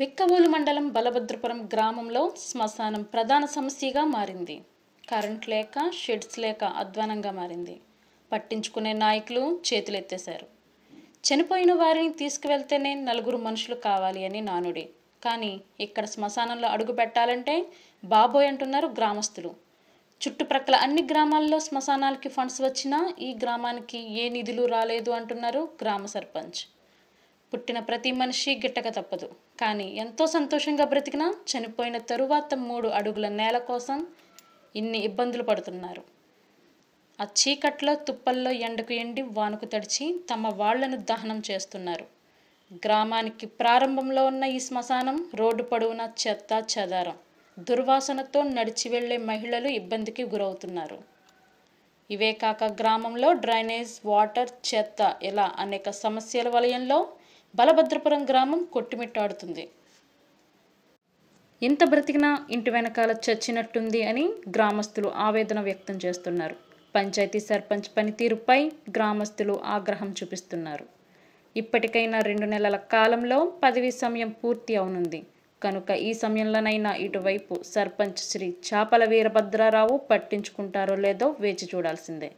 బిక్కవోలు మండలం బలభద్రపురం గ్రామంలో శ్మశానం ప్రధాన సమస్యగా మారింది కరెంట్ లేక షెడ్స్ లేక అధ్వానంగా మారింది పట్టించుకునే నాయకులు చేతులెత్తేశారు చనిపోయిన వారిని తీసుకువెళ్తేనే నలుగురు మనుషులు కావాలి అని నానుడి కానీ ఇక్కడ శ్మశానంలో అడుగు పెట్టాలంటే బాబోయ్ అంటున్నారు గ్రామస్తులు చుట్టుప్రక్కల అన్ని గ్రామాల్లో శ్మశానాలకి ఫండ్స్ వచ్చినా ఈ గ్రామానికి ఏ నిధులు రాలేదు అంటున్నారు గ్రామ సర్పంచ్ పుట్టిన ప్రతి మనిషి గిట్టక తప్పదు కానీ ఎంతో సంతోషంగా బ్రతికినా చనిపోయిన తరువాత మూడు అడుగుల నేల కోసం ఇన్ని ఇబ్బందులు పడుతున్నారు ఆ చీకట్లో తుప్పల్లో ఎండకు ఎండి వానకు తడిచి తమ వాళ్లను దహనం చేస్తున్నారు గ్రామానికి ప్రారంభంలో ఉన్న ఈ శ్మశానం రోడ్డు పొడవున చెత్త చెదారం దుర్వాసనతో నడిచి వెళ్లే మహిళలు ఇబ్బందికి గురవుతున్నారు ఇవే కాక గ్రామంలో డ్రైనేజ్ వాటర్ చెత్త ఇలా అనేక సమస్యల వలయంలో బలభద్రపురం గ్రామం కొట్టుమిట్టాడుతుంది ఇంత బ్రతికినా ఇంటి వెనకాల చచ్చినట్టుంది అని గ్రామస్తులు ఆవేదన వ్యక్తం చేస్తున్నారు పంచాయతీ సర్పంచ్ పనితీరుపై గ్రామస్తులు ఆగ్రహం చూపిస్తున్నారు ఇప్పటికైనా రెండు నెలల కాలంలో పదవీ సమయం పూర్తి అవునుంది కనుక ఈ సమయంలోనైనా ఇటువైపు సర్పంచ్ శ్రీ చాపల వీరభద్రారావు పట్టించుకుంటారో లేదో వేచి చూడాల్సిందే